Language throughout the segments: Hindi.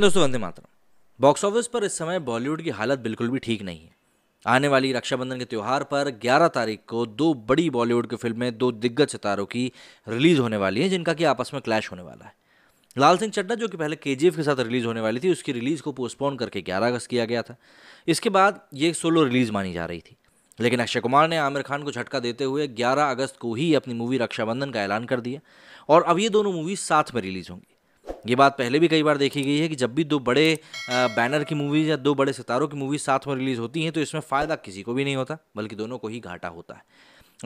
दोस्तों वंदे मातरम बॉक्स ऑफिस पर इस समय बॉलीवुड की हालत बिल्कुल भी ठीक नहीं है आने वाली रक्षाबंधन के त्यौहार पर 11 तारीख को दो बड़ी बॉलीवुड की फिल्में दो दिग्गज सितारों की रिलीज होने वाली हैं जिनका कि आपस में क्लैश होने वाला है लाल सिंह चड्डा जो कि पहले के के साथ रिलीज होने वाली थी उसकी रिलीज़ को पोस्टपोन करके ग्यारह अगस्त किया गया था इसके बाद ये सोलो रिलीज मानी जा रही थी लेकिन अक्षय कुमार ने आमिर खान को झटका देते हुए 11 अगस्त को ही अपनी मूवी रक्षाबंधन का ऐलान कर दिया और अब ये दोनों मूवी साथ में रिलीज़ होंगी ये बात पहले भी कई बार देखी गई है कि जब भी दो बड़े बैनर की मूवीज़ या दो बड़े सितारों की मूवीज़ साथ में रिलीज़ होती हैं तो इसमें फ़ायदा किसी को भी नहीं होता बल्कि दोनों को ही घाटा होता है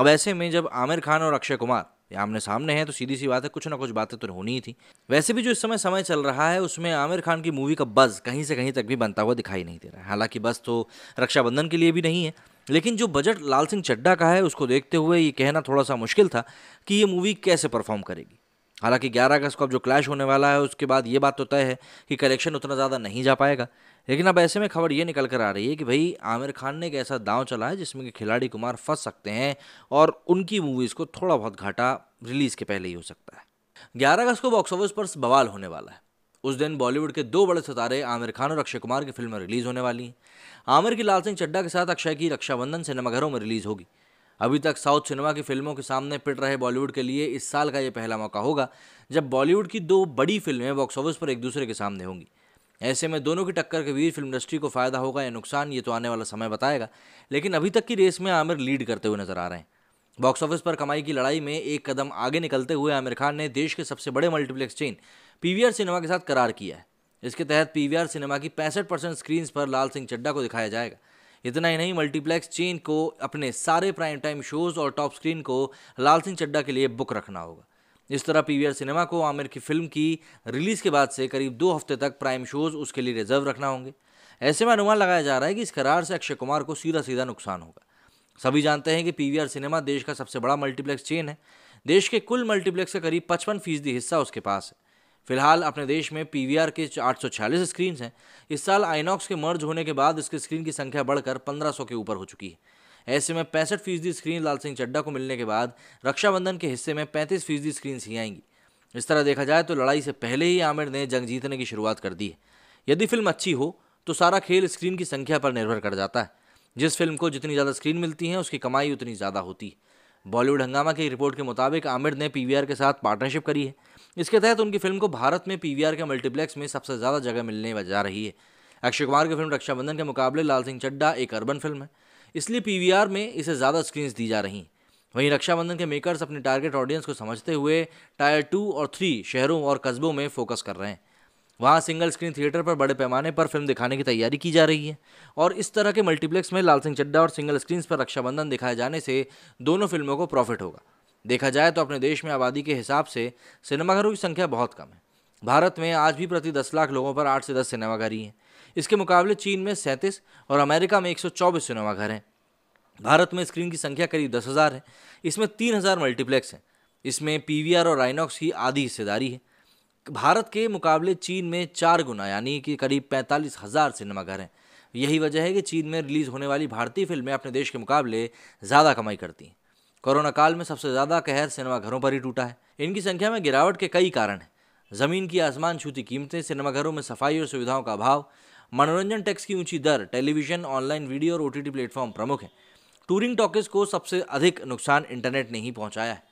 अब ऐसे में जब आमिर खान और अक्षय कुमार ये आमने सामने हैं तो सीधी सी बात है कुछ ना कुछ बातें तो होनी ही थी वैसे भी जो इस समय समय चल रहा है उसमें आमिर खान की मूवी का बज़ कहीं से कहीं तक भी बनता हुआ दिखाई नहीं दे रहा है हालांकि बस तो रक्षाबंधन के लिए भी नहीं है लेकिन जो बजट लाल सिंह चड्डा का है उसको देखते हुए ये कहना थोड़ा सा मुश्किल था कि ये मूवी कैसे परफॉर्म करेगी हालांकि 11 अगस्त को अब जो क्लैश होने वाला है उसके बाद ये बात तो तय है कि कलेक्शन उतना ज़्यादा नहीं जा पाएगा लेकिन अब ऐसे में खबर ये निकल कर आ रही है कि भाई आमिर खान ने एक ऐसा दांव चला है जिसमें कि खिलाड़ी कुमार फंस सकते हैं और उनकी मूवीज़ को थोड़ा बहुत घाटा रिलीज़ के पहले ही हो सकता है ग्यारह अगस्त को बॉक्स ऑफिस पर बवाल होने वाला है उस दिन बॉलीवुड के दो बड़े सितारे आमिर खान और अक्षय कुमार की फिल्में रिलीज़ होने वाली हैं आमिर की लाल सिंह चड्डा के साथ अक्षय की रक्षाबंधन सिनेमाघरों में रिलीज़ होगी अभी तक साउथ सिनेमा की फिल्मों के सामने पिट रहे बॉलीवुड के लिए इस साल का ये पहला मौका होगा जब बॉलीवुड की दो बड़ी फिल्में बॉक्स ऑफिस पर एक दूसरे के सामने होंगी ऐसे में दोनों की टक्कर के वीर फिल्म इंडस्ट्री को फ़ायदा होगा या नुकसान ये तो आने वाला समय बताएगा लेकिन अभी तक की रेस में आमिर लीड करते हुए नजर आ रहे हैं बॉक्स ऑफिस पर कमाई की लड़ाई में एक कदम आगे निकलते हुए आमिर खान ने देश के सबसे बड़े मल्टीप्लेक्स चेन पीवीआर सिनेमा के साथ करार किया है इसके तहत पीवीआर सिनेमा की पैंसठ परसेंट स्क्रीन्स पर लाल सिंह चड्डा को दिखाया जाएगा इतना ही नहीं मल्टीप्लेक्स चेन को अपने सारे प्राइम टाइम शोज़ और टॉप स्क्रीन को लाल सिंह चड्डा के लिए बुक रखना होगा इस तरह पीवीआर सिनेमा को आमिर की फिल्म की रिलीज़ के बाद से करीब दो हफ्ते तक प्राइम शोज़ उसके लिए रिजर्व रखना होंगे ऐसे में अनुमान लगाया जा रहा है कि इस करार से अक्षय कुमार को सीधा सीधा नुकसान होगा सभी जानते हैं कि पी सिनेमा देश का सबसे बड़ा मल्टीप्लेक्स चेन है देश के कुल मल्टीप्लेक्स का करीब पचपन फीसदी हिस्सा उसके पास है फिलहाल अपने देश में आर के 846 स्क्रीन हैं इस साल आइनॉक्स के मर्ज होने के बाद इसकी स्क्रीन की संख्या बढ़कर 1500 के ऊपर हो चुकी है ऐसे में पैंसठ फीसदी स्क्रीन लाल सिंह चड्डा को मिलने के बाद रक्षाबंधन के हिस्से में पैंतीस फीसदी स्क्रीन ही आएंगी इस तरह देखा जाए तो लड़ाई से पहले ही आमिर ने जंग जीतने की शुरुआत कर दी है यदि फिल्म अच्छी हो तो सारा खेल स्क्रीन की संख्या पर निर्भर कर जाता है जिस फिल्म को जितनी ज़्यादा स्क्रीन मिलती है उसकी कमाई उतनी ज़्यादा होती है बॉलीवुड हंगामा की रिपोर्ट के मुताबिक आमिर ने पी के साथ पार्टनरशिप करी है इसके तहत उनकी फिल्म को भारत में पी के मल्टीप्लेक्स में सबसे ज़्यादा जगह मिलने जा रही है अक्षय कुमार की फिल्म रक्षाबंधन के मुकाबले लाल सिंह चड्डा एक अर्बन फिल्म है इसलिए पी में इसे ज़्यादा स्क्रीन्स दी जा रही हैं वहीं रक्षाबंधन के मेकर्स अपने टारगेट ऑडियंस को समझते हुए टायर टू और थ्री शहरों और कस्बों में फोकस कर रहे हैं वहाँ सिंगल स्क्रीन थिएटर पर बड़े पैमाने पर फिल्म दिखाने की तैयारी की जा रही है और इस तरह के मल्टीप्लेक्स में लाल सिंह चड्डा और सिंगल स्क्रीन पर रक्षाबंधन दिखाए जाने से दोनों फिल्मों को प्रॉफिट होगा देखा जाए तो अपने देश में आबादी के हिसाब से सिनेमाघरों की संख्या बहुत कम है भारत में आज भी प्रति दस लाख लोगों पर आठ से दस सिनेमाघर ही हैं इसके मुकाबले चीन में सैंतीस और अमेरिका में एक सिनेमाघर हैं भारत में स्क्रीन की संख्या करीब दस हज़ार है इसमें तीन हज़ार मल्टीप्लेक्स हैं इसमें पी और राइनॉक्स की आधी हिस्सेदारी है भारत के मुकाबले चीन में चार गुना यानी कि करीब पैंतालीस हज़ार सिनेमाघर हैं यही वजह है कि चीन में रिलीज़ होने वाली भारतीय फिल्में अपने देश के मुकाबले ज़्यादा कमाई करती हैं कोरोना काल में सबसे ज़्यादा कहर सिनेमाघरों पर ही टूटा है इनकी संख्या में गिरावट के कई कारण हैं ज़मीन की आसमान छूती कीमतें सिनेमाघरों में सफाई और सुविधाओं का अभाव मनोरंजन टैक्स की ऊंची दर टेलीविज़न ऑनलाइन वीडियो और ओ प्लेटफॉर्म प्रमुख हैं टूरिंग टॉकीज़ को सबसे अधिक नुकसान इंटरनेट ने ही पहुँचाया है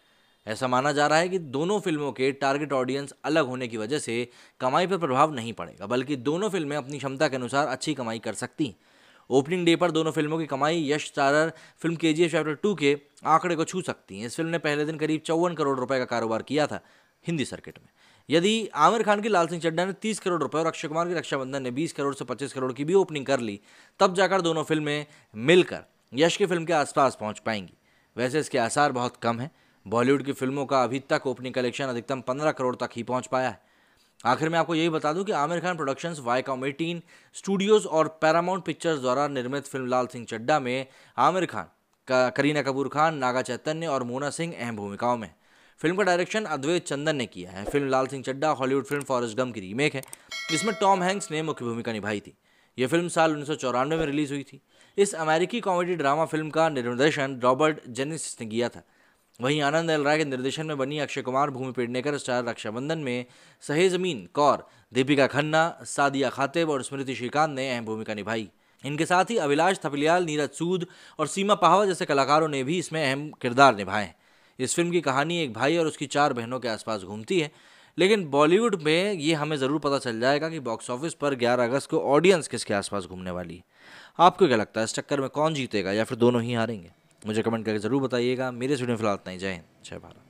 ऐसा माना जा रहा है कि दोनों फिल्मों के टारगेट ऑडियंस अलग होने की वजह से कमाई पर प्रभाव नहीं पड़ेगा बल्कि दोनों फिल्में अपनी क्षमता के अनुसार अच्छी कमाई कर सकती हैं ओपनिंग डे पर दोनों फिल्मों की कमाई यश स्टारर फिल्म के जी चैप्टर टू के आंकड़े को छू सकती हैं इस फिल्म ने पहले दिन करीब चौवन करोड़ रुपए का कारोबार किया था हिंदी सर्किट में यदि आमिर खान की लाल सिंह चड्डा ने 30 करोड़ रुपए और अक्षय कुमार की रक्षाबंधन ने 20 करोड़ से 25 करोड़ की भी ओपनिंग कर ली तब जाकर दोनों फिल्में मिलकर यश की फिल्म के आसपास पहुंच पाएंगी वैसे इसके आसार बहुत कम हैं बॉलीवुड की फिल्मों का अभी तक ओपनिंग कलेक्शन अधिकतम पंद्रह करोड़ तक ही पहुँच पाया है आखिर में आपको यही बता दूं कि Aamir Khan productions Viacom eighteen studios और पैरामाउंट पिक्चर्स द्वारा निर्मित फिल्म लाल सिंह चड्डा में आमिर खान करीना कपूर खान नागा चैतन्य और मोना सिंह अहम भूमिकाओं में फिल्म का डायरेक्शन अद्वैत चंदन ने किया है film Lal Singh Chaddha Hollywood film Forrest Gump की रीमेक है जिसमें टॉम हैंक्स ने मुख्य भूमिका निभाई थी यह फिल्म साल उन्नीस में रिलीज हुई थी इस अमेरिकी कॉमेडी ड्रामा फिल्म का निर्देशन रॉबर्ट जेनिस ने किया था वहीं आनंद एल राय के निर्देशन में बनी अक्षय कुमार भूमि पेडनेकर स्टार रक्षाबंधन में सहेज जमीन कौर दीपिका खन्ना सादिया खातिब और स्मृति श्रीकांत ने अहम भूमिका निभाई इनके साथ ही अविलाश थपलियाल नीरज सूद और सीमा पाहवा जैसे कलाकारों ने भी इसमें अहम किरदार निभाए इस फिल्म की कहानी एक भाई और उसकी चार बहनों के आसपास घूमती है लेकिन बॉलीवुड में ये हमें ज़रूर पता चल जाएगा कि बॉक्स ऑफिस पर 11 अगस्त को ऑडियंस किसके आसपास घूमने वाली है आपको क्या लगता है इस चक्कर में कौन जीतेगा या फिर दोनों ही हारेंगे मुझे कमेंट करके ज़रूर बताइएगा मेरे स्टूडियो फिलहाल इतना ही जय हिंद जय भारत